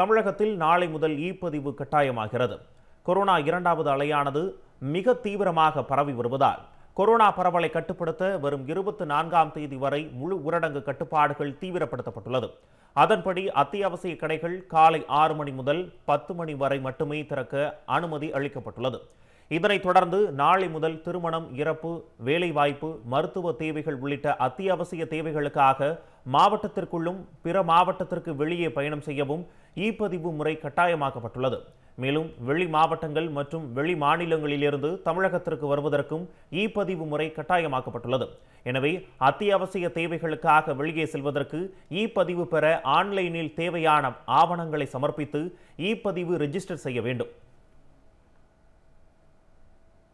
தமிழகத்தில் நாளை முதல் இ பதிவு கட்டாயமாகிறது கொரோனா இரண்டாவது அலையானது மிக தீவிரமாக பரவி வருவதால் கொரோனா பரவலை கட்டுப்படுத்த வரும் இருபத்தி நான்காம் தேதி வரை முழு ஊரடங்கு கட்டுப்பாடுகள் தீவிரப்படுத்தப்பட்டுள்ளது அதன்படி அத்தியாவசிய கடைகள் காலை ஆறு மணி முதல் பத்து மணி வரை மட்டுமே திறக்க அனுமதி அளிக்கப்பட்டுள்ளது இதனைத் தொடர்ந்து நாளை முதல் திருமணம் இறப்பு வேலைவாய்ப்பு மருத்துவ தேவைகள் உள்ளிட்ட அத்தியாவசிய தேவைகளுக்காக மாவட்டத்திற்குள்ளும் பிற மாவட்டத்திற்கு வெளியே பயணம் செய்யவும் இ பதிவு முறை கட்டாயமாக்கப்பட்டுள்ளது மேலும் வெளி மாவட்டங்கள் மற்றும் வெளி மாநிலங்களிலிருந்து தமிழகத்திற்கு வருவதற்கும் இ பதிவு முறை கட்டாயமாக்கப்பட்டுள்ளது எனவே அத்தியாவசிய தேவைகளுக்காக வெளியே செல்வதற்கு இ பதிவு பெற ஆன்லைனில் தேவையான ஆவணங்களை சமர்ப்பித்து இ பதிவு ரெஜிஸ்டர் செய்ய வேண்டும்